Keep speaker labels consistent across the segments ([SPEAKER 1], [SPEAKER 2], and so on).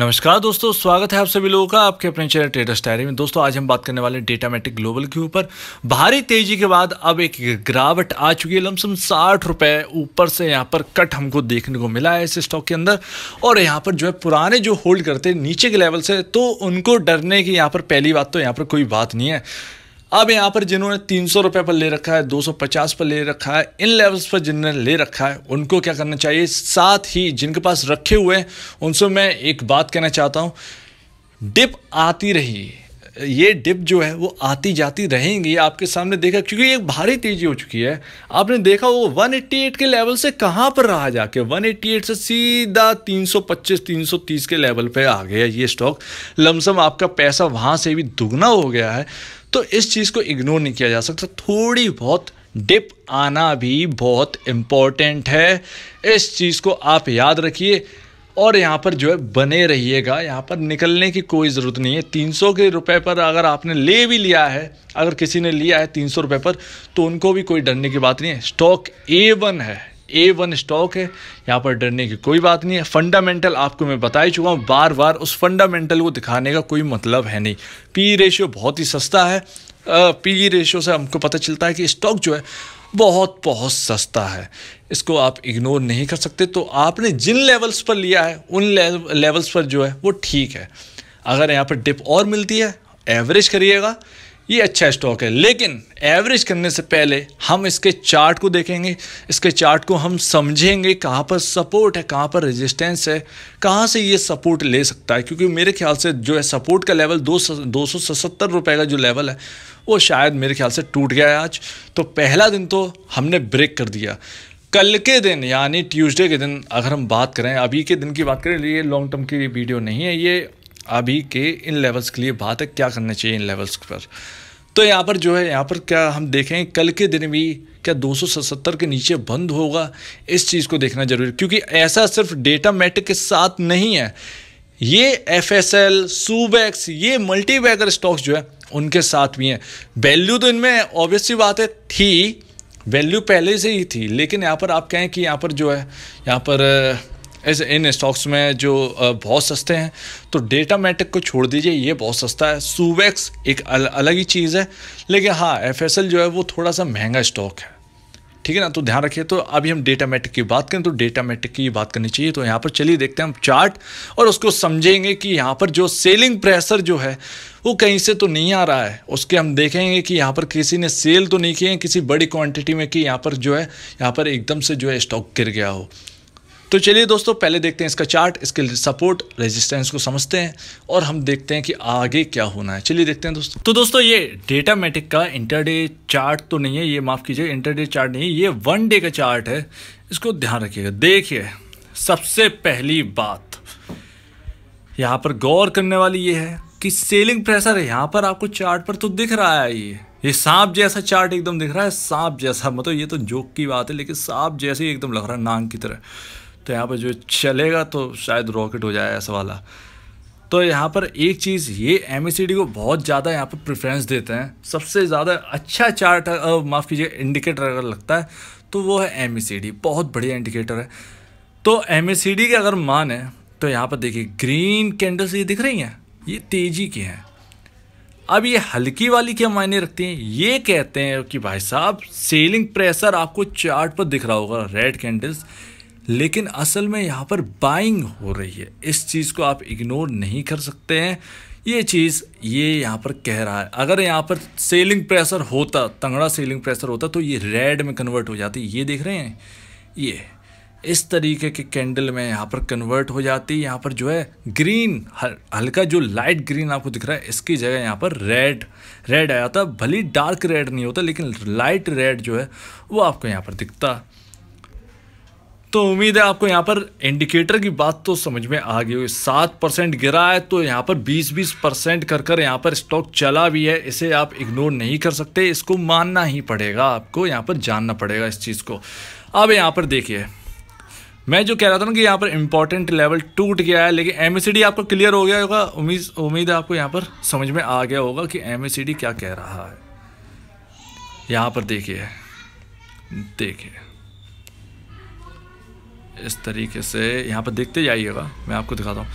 [SPEAKER 1] नमस्कार दोस्तों स्वागत है आप सभी लोगों का आपके अपने चैनल ट्रेडर्स डायरी में दोस्तों आज हम बात करने वाले डेटामेटिक ग्लोबल के ऊपर भारी तेजी के बाद अब एक गिरावट आ चुकी है लमसम साठ रुपए ऊपर से यहाँ पर कट हमको देखने को मिला है इस स्टॉक के अंदर और यहाँ पर जो है पुराने जो होल्ड करते नीचे के लेवल से तो उनको डरने की यहाँ पर पहली बात तो यहाँ पर कोई बात नहीं है अब यहाँ पर जिन्होंने तीन सौ रुपये पर ले रखा है दो सौ पचास पर ले रखा है इन लेवल्स पर जिन्होंने ले रखा है उनको क्या करना चाहिए साथ ही जिनके पास रखे हुए हैं उनसे मैं एक बात कहना चाहता हूँ डिप आती रही ये डिप जो है वो आती जाती रहेंगी आपके सामने देखा क्योंकि एक भारी तेजी हो चुकी है आपने देखा वो 188 के लेवल से कहाँ पर रहा जाके 188 से सीधा 325 330 के लेवल पे आ गया ये स्टॉक लमसम आपका पैसा वहाँ से भी दुगना हो गया है तो इस चीज़ को इग्नोर नहीं किया जा सकता थोड़ी बहुत डिप आना भी बहुत इम्पॉर्टेंट है इस चीज़ को आप याद रखिए और यहाँ पर जो है बने रहिएगा यहाँ पर निकलने की कोई ज़रूरत नहीं है तीन सौ के रुपए पर अगर आपने ले भी लिया है अगर किसी ने लिया है तीन सौ रुपये पर तो उनको भी कोई डरने की बात नहीं है स्टॉक ए वन है ए वन स्टॉक है यहाँ पर डरने की कोई बात नहीं है फंडामेंटल आपको मैं बता ही चुका हूँ बार बार उस फंडामेंटल को दिखाने का कोई मतलब है नहीं पी रेशियो बहुत ही सस्ता है पी रेशियो से हमको पता चलता है कि स्टॉक जो है बहुत बहुत सस्ता है इसको आप इग्नोर नहीं कर सकते तो आपने जिन लेवल्स पर लिया है उन लेवल्स पर जो है वो ठीक है अगर यहाँ पर डिप और मिलती है एवरेज करिएगा ये अच्छा स्टॉक है लेकिन एवरेज करने से पहले हम इसके चार्ट को देखेंगे इसके चार्ट को हम समझेंगे कहाँ पर सपोर्ट है कहाँ पर रेजिस्टेंस है कहाँ से ये सपोर्ट ले सकता है क्योंकि मेरे ख्याल से जो है सपोर्ट का लेवल दो दो सौ सतर रुपये का जो लेवल है वो शायद मेरे ख्याल से टूट गया है आज तो पहला दिन तो हमने ब्रेक कर दिया कल के दिन यानी ट्यूसडे के दिन अगर हम बात करें अभी के दिन की बात करें ये लॉन्ग टर्म की वीडियो नहीं है ये अभी के इन लेवल्स के लिए बात है क्या करना चाहिए इन लेवल्स पर तो यहाँ पर जो है यहाँ पर क्या हम देखें कल के दिन भी क्या 277 के नीचे बंद होगा इस चीज़ को देखना जरूरी क्योंकि ऐसा सिर्फ डेटा मैट्रिक के साथ नहीं है ये एफ एस एल सूबैक्स ये मल्टीबैगर स्टॉक्स जो है उनके साथ भी हैं वैल्यू तो इनमें ऑब्वियसली बात है थी वैल्यू पहले से ही थी लेकिन यहाँ पर आप कहें कि यहाँ पर जो है यहाँ पर ऐसे इन स्टॉक्स में जो बहुत सस्ते हैं तो डेटा मैटिक को छोड़ दीजिए ये बहुत सस्ता है सूवेक्स एक अल, अलग ही चीज़ है लेकिन हाँ एफ जो है वो थोड़ा सा महंगा स्टॉक है ठीक है ना तो ध्यान रखिए तो अभी हम डेटा मैटिक की बात करें तो डेटा मैटिक की बात करनी चाहिए तो यहाँ पर चलिए देखते हैं हम चार्ट और उसको समझेंगे कि यहाँ पर जो सेलिंग प्रेशर जो है वो कहीं से तो नहीं आ रहा है उसके हम देखेंगे कि यहाँ पर किसी ने सेल तो नहीं किए किसी बड़ी क्वांटिटी में कि यहाँ पर जो है यहाँ पर एकदम से जो है स्टॉक गिर गया हो तो चलिए दोस्तों पहले देखते हैं इसका चार्ट इसके सपोर्ट रेजिस्टेंस को समझते हैं और हम देखते हैं कि आगे क्या होना है चलिए देखते हैं दोस्तों तो दोस्तों ये डेटा मेटिक का इंटरडे चार्ट तो नहीं है ये माफ़ कीजिए इंटरडे चार्ट नहीं ये वन डे का चार्ट है इसको ध्यान रखिएगा देखिए सबसे पहली बात यहाँ पर गौर करने वाली ये है कि सेलिंग प्रेशर यहाँ पर आपको चार्ट पर तो दिख रहा है ये ये सांप जैसा चार्ट एकदम दिख रहा है सांप जैसा मतलब ये तो जोक की बात है लेकिन सांप जैसे ही एकदम लग रहा है नांग की तरह तो यहाँ पर जो चलेगा तो शायद रॉकेट हो जाए ऐसा वाला तो यहाँ पर एक चीज़ ये एम e को बहुत ज़्यादा यहाँ पर प्रेफरेंस देते हैं सबसे ज़्यादा अच्छा चार्ट माफ़ कीजिए इंडिकेटर अगर लगता है तो वो है एम e बहुत बढ़िया इंडिकेटर है तो एम e के अगर मान है तो यहाँ पर देखिए ग्रीन कैंडल्स ये दिख रही हैं ये तेज़ी की हैं अब ये हल्की वाली क्या मायने रखती हैं ये कहते हैं कि भाई साहब सेलिंग प्रेशर आपको चार्ट पर दिख रहा होगा रेड कैंडल्स लेकिन असल में यहाँ पर बाइंग हो रही है इस चीज़ को आप इग्नोर नहीं कर सकते हैं ये चीज़ ये यहाँ पर कह रहा है अगर यहाँ पर सेलिंग प्रेशर होता तंगड़ा सेलिंग प्रेशर होता तो ये रेड में कन्वर्ट हो जाती ये देख रहे हैं ये इस तरीके के कैंडल में यहाँ पर कन्वर्ट हो जाती यहाँ पर जो है ग्रीन हल्का जो लाइट ग्रीन आपको दिख रहा है इसकी जगह यहाँ पर रेड रेड आया था भली डार्क रेड नहीं होता लेकिन लाइट रेड जो है वो आपको यहाँ पर दिखता तो उम्मीद है आपको यहाँ पर इंडिकेटर की बात तो समझ में आ गई होगी सात परसेंट गिरा है तो यहाँ पर बीस बीस परसेंट कर कर यहाँ पर स्टॉक चला भी है इसे आप इग्नोर नहीं कर सकते इसको मानना ही पड़ेगा आपको यहाँ पर जानना पड़ेगा इस चीज़ को अब यहाँ पर देखिए मैं जो कह रहा था ना कि यहाँ पर इंपॉर्टेंट लेवल टूट गया है लेकिन एम आपको क्लियर हो गया होगा उम्मीद उम्मीद है आपको यहाँ पर समझ में आ गया होगा कि एम क्या कह रहा है यहाँ पर देखिए देखिए इस तरीके से यहाँ पर देखते जाइएगा मैं आपको दिखाता हूँ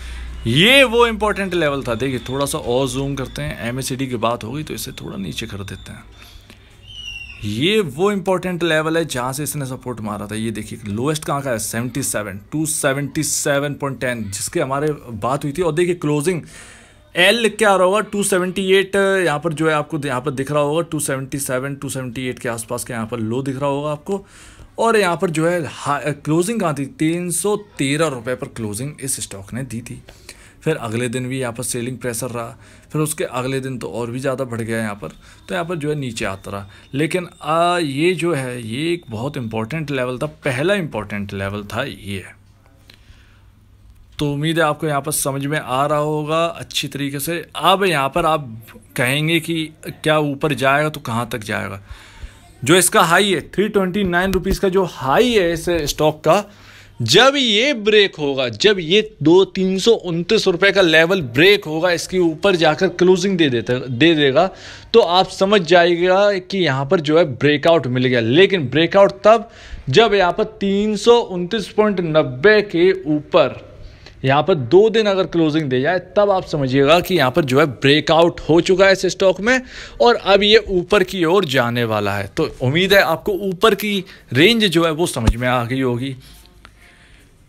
[SPEAKER 1] ये वो इम्पोर्टेंट लेवल था देखिए थोड़ा सा और जूम करते हैं एम की बात होगी तो इसे थोड़ा नीचे कर देते हैं ये वो इंपॉर्टेंट लेवल है जहाँ से इसने सपोर्ट मारा था ये देखिए लोएस्ट कहाँ का है 77 277.10 जिसके हमारे बात हुई थी और देखिए क्लोजिंग एल लिख के आ रहा होगा टू सेवेंटी एट यहाँ पर जो है आपको यहाँ पर दिख रहा होगा two seventy seven two seventy eight के आसपास का यहाँ पर लो दिख रहा होगा आपको और यहाँ पर जो है क्लोजिंग uh, कहाँ थी तीन सौ तेरह रुपये पर क्लोजिंग इस स्टॉक ने दी थी फिर अगले दिन भी यहाँ पर सेलिंग प्रेशर रहा फिर उसके अगले दिन तो और भी ज़्यादा बढ़ गया यहाँ पर तो यहाँ पर जो है नीचे आता रहा लेकिन आ, ये जो है ये एक बहुत इंपॉर्टेंट लेवल था पहला इंपॉर्टेंट लेवल था ये तो उम्मीद है आपको यहाँ पर समझ में आ रहा होगा अच्छी तरीके से अब यहाँ पर आप कहेंगे कि क्या ऊपर जाएगा तो कहाँ तक जाएगा जो इसका हाई है थ्री ट्वेंटी नाइन रुपीज़ का जो हाई है इस स्टॉक का जब ये ब्रेक होगा जब ये दो तीन सौ उनतीस रुपये का लेवल ब्रेक होगा इसके ऊपर जाकर क्लोजिंग दे देता दे देगा तो आप समझ जाएगा कि यहाँ पर जो है ब्रेकआउट मिल गया लेकिन ब्रेकआउट तब जब यहाँ पर तीन सौ उनतीस पॉइंट नब्बे के ऊपर यहाँ पर दो दिन अगर क्लोजिंग दे जाए तब आप समझिएगा कि यहाँ पर जो है ब्रेकआउट हो चुका है इस स्टॉक में और अब ये ऊपर की ओर जाने वाला है तो उम्मीद है आपको ऊपर की रेंज जो है वो समझ में आ गई होगी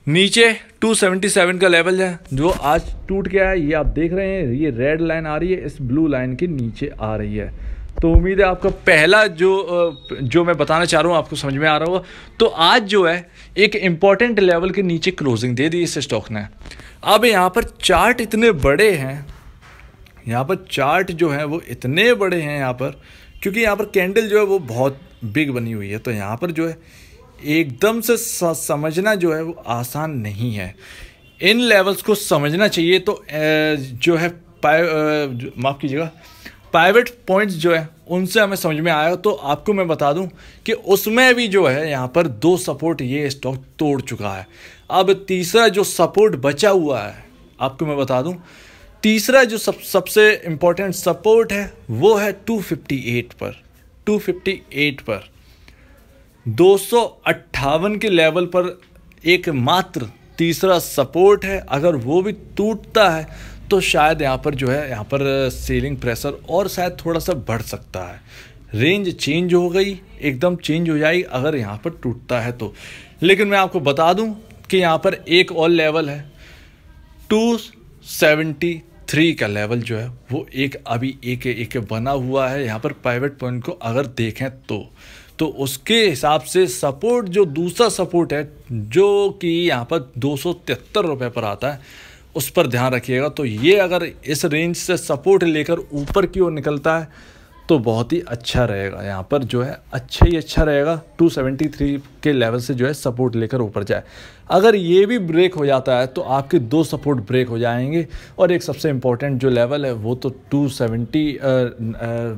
[SPEAKER 1] नीचे 277 का लेवल है जो आज टूट गया है ये आप देख रहे हैं ये रेड लाइन आ रही है इस ब्लू लाइन के नीचे आ रही है तो उम्मीद है आपका पहला जो जो मैं बताना चाह रहा हूँ आपको समझ में आ रहा होगा तो आज जो है एक इम्पॉर्टेंट लेवल के नीचे क्लोजिंग दे दी इस स्टॉक ने अब यहाँ पर चार्ट इतने बड़े हैं यहाँ पर चार्ट जो है वो इतने बड़े हैं यहाँ पर क्योंकि यहाँ पर कैंडल जो है वो बहुत बिग बनी हुई है तो यहाँ पर जो है एकदम से समझना जो है वो आसान नहीं है इन लेवल्स को समझना चाहिए तो जो है माफ़ कीजिएगा प्राइवेट पॉइंट्स जो है उनसे हमें समझ में आया तो आपको मैं बता दूं कि उसमें भी जो है यहाँ पर दो सपोर्ट ये स्टॉक तोड़ चुका है अब तीसरा जो सपोर्ट बचा हुआ है आपको मैं बता दूं तीसरा जो सब सबसे इम्पोर्टेंट सपोर्ट है वो है 258 पर 258 पर दो के लेवल पर एक मात्र तीसरा सपोर्ट है अगर वो भी टूटता है तो शायद यहाँ पर जो है यहाँ पर सेलिंग प्रेशर और शायद थोड़ा सा बढ़ सकता है रेंज चेंज हो गई एकदम चेंज हो जाएगी अगर यहाँ पर टूटता है तो लेकिन मैं आपको बता दूं कि यहाँ पर एक और लेवल है टू सेवेंटी थ्री का लेवल जो है वो एक अभी एक एक बना हुआ है यहाँ पर प्राइवेट पॉइंट को अगर देखें तो तो उसके हिसाब से सपोर्ट जो दूसरा सपोर्ट है जो कि यहाँ पर दो सौ तिहत्तर रुपये पर आता है उस पर ध्यान रखिएगा तो ये अगर इस रेंज से सपोर्ट लेकर ऊपर की ओर निकलता है तो बहुत ही अच्छा रहेगा यहाँ पर जो है अच्छा ही अच्छा रहेगा 273 के लेवल से जो है सपोर्ट लेकर ऊपर जाए अगर ये भी ब्रेक हो जाता है तो आपके दो सपोर्ट ब्रेक हो जाएंगे और एक सबसे इम्पॉर्टेंट जो लेवल है वो तो 270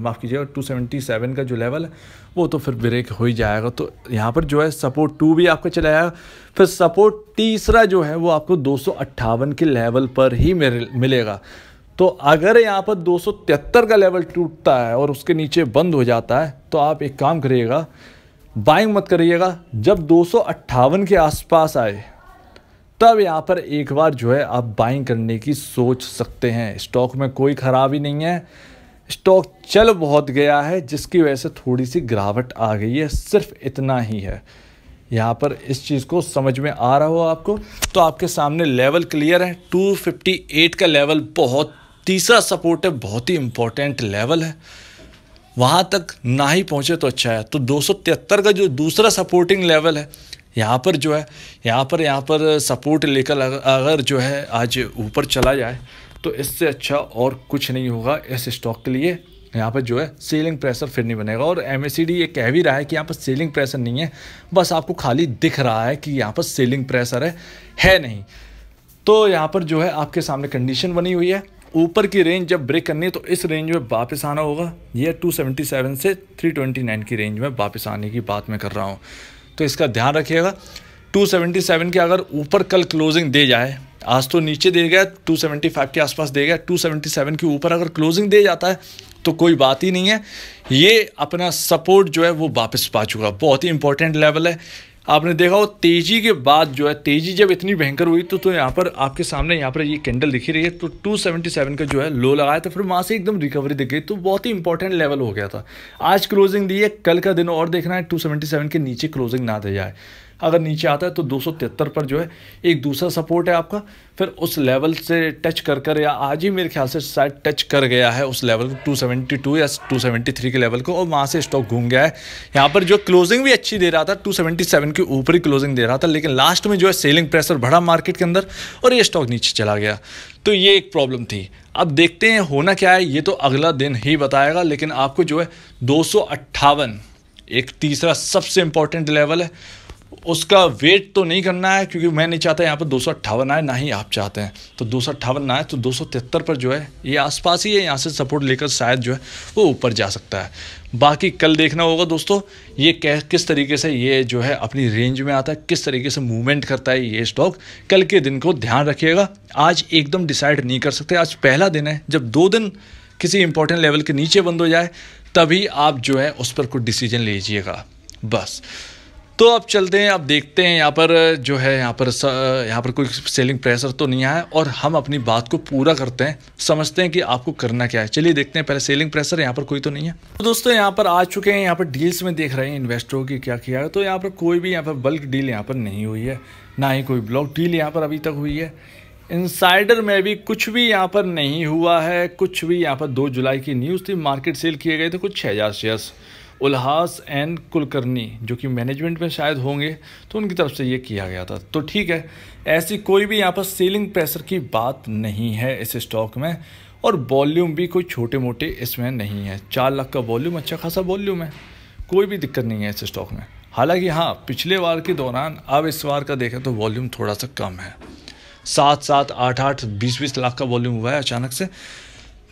[SPEAKER 1] माफ़ कीजिएगा 277 का जो लेवल है वो तो फिर ब्रेक हो ही जाएगा तो यहाँ पर जो है सपोर्ट टू भी आपका चला जाएगा फिर सपोर्ट तीसरा जो है वो आपको दो के लेवल पर ही मिलेगा तो अगर यहाँ पर दो का लेवल टूटता है और उसके नीचे बंद हो जाता है तो आप एक काम करिएगा बाइंग मत करिएगा जब दो के आसपास आए तब यहाँ पर एक बार जो है आप बाइंग करने की सोच सकते हैं स्टॉक में कोई ख़राबी नहीं है स्टॉक चल बहुत गया है जिसकी वजह से थोड़ी सी गिरावट आ गई है सिर्फ इतना ही है यहाँ पर इस चीज़ को समझ में आ रहा हो आपको तो आपके सामने लेवल क्लियर है 258 का लेवल बहुत तीसरा सपोर्टिव बहुत ही इम्पोर्टेंट लेवल है वहाँ तक ना ही पहुँचे तो अच्छा है तो दो का जो दूसरा सपोर्टिंग लेवल है यहाँ पर जो है यहाँ पर यहाँ पर सपोर्ट लेकर अगर जो है आज ऊपर चला जाए तो इससे अच्छा और कुछ नहीं होगा इस स्टॉक के लिए यहाँ पर जो है सेलिंग प्रेशर फिर नहीं बनेगा और एम ये कह भी रहा है कि यहाँ पर सेलिंग प्रेशर नहीं है बस आपको खाली दिख रहा है कि यहाँ पर सेलिंग प्रेशर है है नहीं तो यहाँ पर जो है आपके सामने कंडीशन बनी हुई है ऊपर की रेंज जब ब्रेक करनी है तो इस रेंज में वापस आना होगा यह 277 से 329 की रेंज में वापस आने की बात मैं कर रहा हूँ तो इसका ध्यान रखिएगा 277 के अगर ऊपर कल क्लोजिंग दे जाए आज तो नीचे दे गया 275 के आसपास दे गया 277 के ऊपर अगर क्लोजिंग दे जाता है तो कोई बात ही नहीं है ये अपना सपोर्ट जो है वो वापस पा चुका बहुत ही इंपॉर्टेंट लेवल है आपने देखा हो तेज़ी के बाद जो है तेज़ी जब इतनी भयंकर हुई तो तो यहाँ पर आपके सामने यहाँ पर ये कैंडल दिखी रही है तो 277 का जो है लो लगाया था फिर वहाँ से एकदम रिकवरी दिख गई तो बहुत ही इंपॉर्टेंट लेवल हो गया था आज क्लोजिंग दी है कल का दिन और देखना है 277 के नीचे क्लोजिंग ना दे जाए अगर नीचे आता है तो दो पर जो है एक दूसरा सपोर्ट है आपका फिर उस लेवल से टच कर कर या आज ही मेरे ख्याल से शायद टच कर गया है उस लेवल को 272 या 273 के लेवल को और वहाँ से स्टॉक घूम गया है यहाँ पर जो क्लोजिंग भी अच्छी दे रहा था 277 के ऊपर ही क्लोजिंग दे रहा था लेकिन लास्ट में जो है सेलिंग प्रेशर बढ़ा मार्केट के अंदर और ये स्टॉक नीचे चला गया तो ये एक प्रॉब्लम थी अब देखते हैं होना क्या है ये तो अगला दिन ही बताएगा लेकिन आपको जो है दो एक तीसरा सबसे इंपॉर्टेंट लेवल है उसका वेट तो नहीं करना है क्योंकि मैं नहीं चाहता यहाँ पर दो सौ आए ना ही आप चाहते हैं तो दो सौ ना आए तो दो पर जो है ये आसपास ही है यहाँ से सपोर्ट लेकर शायद जो है वो ऊपर जा सकता है बाकी कल देखना होगा दोस्तों ये कै किस तरीके से ये जो है अपनी रेंज में आता है किस तरीके से मूवमेंट करता है ये स्टॉक कल के दिन को ध्यान रखिएगा आज एकदम डिसाइड नहीं कर सकते आज पहला दिन है जब दो दिन किसी इंपॉर्टेंट लेवल के नीचे बंद हो जाए तभी आप जो है उस पर कुछ डिसीजन लीजिएगा बस तो अब चलते हैं अब देखते हैं यहाँ पर जो है यहाँ पर यहाँ पर कोई सेलिंग प्रेशर तो नहीं आया और हम अपनी बात को पूरा करते हैं समझते हैं कि आपको करना क्या है चलिए देखते हैं पहले सेलिंग प्रेशर यहाँ पर कोई तो नहीं है तो दोस्तों यहाँ पर आ चुके हैं यहाँ पर डील्स में देख रहे हैं इन्वेस्टरों की क्या किया है तो यहाँ पर कोई भी यहाँ पर बल्क डील यहाँ पर नहीं हुई है ना ही कोई ब्लॉक डील यहाँ पर अभी तक हुई है इनसाइडर में भी कुछ भी यहाँ पर नहीं हुआ है कुछ भी यहाँ पर दो जुलाई की न्यूज़ थी मार्केट सेल किए गए थे कुछ छः हज़ार शेयर्स उल्हास एंड कुलकर्णी जो कि मैनेजमेंट में शायद होंगे तो उनकी तरफ से ये किया गया था तो ठीक है ऐसी कोई भी यहाँ पर सेलिंग प्रेशर की बात नहीं है इस स्टॉक में और वॉल्यूम भी कोई छोटे मोटे इसमें नहीं है चार लाख का वॉल्यूम अच्छा खासा वॉल्यूम है कोई भी दिक्कत नहीं है इस स्टॉक में हालांकि हाँ पिछले बार के दौरान अब इस बार का देखें तो वॉल्यूम थोड़ा सा कम है सात सात आठ आठ बीस बीस लाख का वॉल्यूम हुआ है अचानक से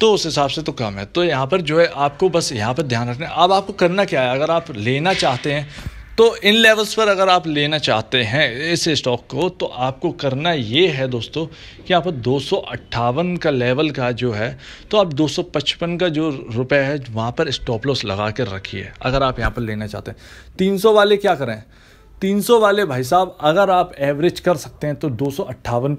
[SPEAKER 1] तो उस हिसाब से तो कम है तो यहाँ पर जो है आपको बस यहाँ पर ध्यान रखना अब आपको करना क्या है अगर आप लेना चाहते हैं तो इन लेवल्स पर अगर आप लेना चाहते हैं इस स्टॉक को तो आपको करना ये है दोस्तों कि आप दो का लेवल का जो है तो आप 255 का जो रुपए है वहाँ पर स्टॉप लॉस लगा कर रखिए अगर आप यहाँ पर लेना चाहते हैं 300 वाले क्या करें 300 वाले भाई साहब अगर आप एवरेज कर सकते हैं तो दो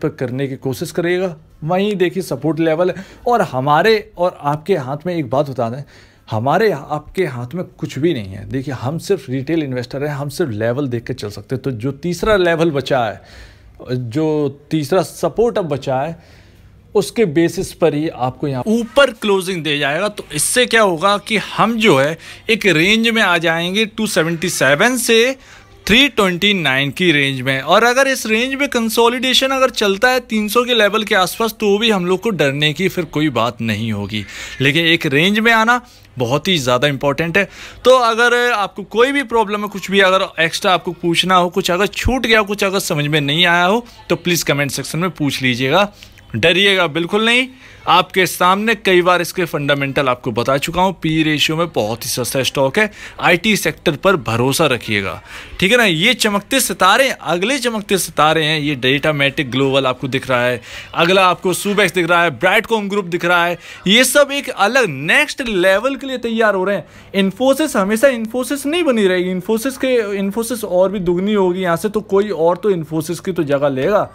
[SPEAKER 1] पर करने की कोशिश करिएगा वहीं देखिए सपोर्ट लेवल है और हमारे और आपके हाथ में एक बात बता दें हमारे आपके हाथ में कुछ भी नहीं है देखिए हम सिर्फ रिटेल इन्वेस्टर हैं हम सिर्फ लेवल देख कर चल सकते हैं तो जो तीसरा लेवल बचा है जो तीसरा सपोर्ट अब बचा है उसके बेसिस पर ही आपको यहाँ ऊपर क्लोजिंग दे जाएगा तो इससे क्या होगा कि हम जो है एक रेंज में आ जाएंगे 277 से 329 की रेंज में और अगर इस रेंज में कंसोलिडेशन अगर चलता है 300 के लेवल के आसपास तो भी हम लोग को डरने की फिर कोई बात नहीं होगी लेकिन एक रेंज में आना बहुत ही ज़्यादा इंपॉर्टेंट है तो अगर आपको कोई भी प्रॉब्लम है कुछ भी अगर एक्स्ट्रा आपको पूछना हो कुछ अगर छूट गया कुछ अगर समझ में नहीं आया हो तो प्लीज़ कमेंट सेक्शन में पूछ लीजिएगा डरिएगा बिल्कुल नहीं आपके सामने कई बार इसके फंडामेंटल आपको बता चुका हूँ पी रेशियो में बहुत ही सस्ता स्टॉक है आईटी सेक्टर पर भरोसा रखिएगा ठीक है ना ये चमकते सितारे अगले चमकते सितारे हैं ये डेटा मैटिक ग्लोबल आपको दिख रहा है अगला आपको सुबैक्स दिख रहा है ब्राइटकॉम ग्रुप दिख रहा है ये सब एक अलग नेक्स्ट लेवल के लिए तैयार हो रहे हैं इन्फोसिस हमेशा इन्फोसिस नहीं बनी रहेगी इन्फोसिस के इन्फोसिस और भी दुगनी होगी यहाँ से तो कोई और तो इन्फोसिस की तो जगह लेगा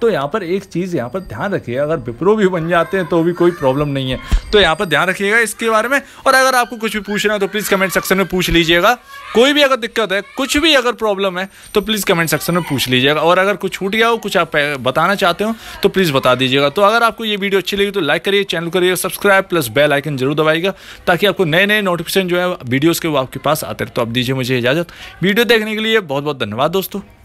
[SPEAKER 1] तो यहाँ पर एक चीज़ यहाँ पर ध्यान रखिए अगर विप्रो भी बन जाते हैं तो भी कोई प्रॉब्लम नहीं है तो यहाँ पर ध्यान रखिएगा इसके बारे में और अगर आपको कुछ भी पूछना है तो प्लीज़ कमेंट सेक्शन में पूछ लीजिएगा कोई भी अगर दिक्कत है कुछ भी अगर प्रॉब्लम है तो प्लीज़ कमेंट सेक्शन में पूछ लीजिएगा और अगर कुछ छूट गया हो कुछ आप बताना चाहते हो तो प्लीज़ बता दीजिएगा तो अगर आपको ये वीडियो अच्छी लगी तो लाइक करिए चैनल करिए सब्सक्राइब प्लस बेल आइकन जरूर दबाएगा ताकि आपको नए नए नोटिफिकेशन जो है वीडियोज़ के वो आपके पास आते रहे तो आप दीजिए मुझे इजाज़त वीडियो देखने के लिए बहुत बहुत धन्यवाद दोस्तों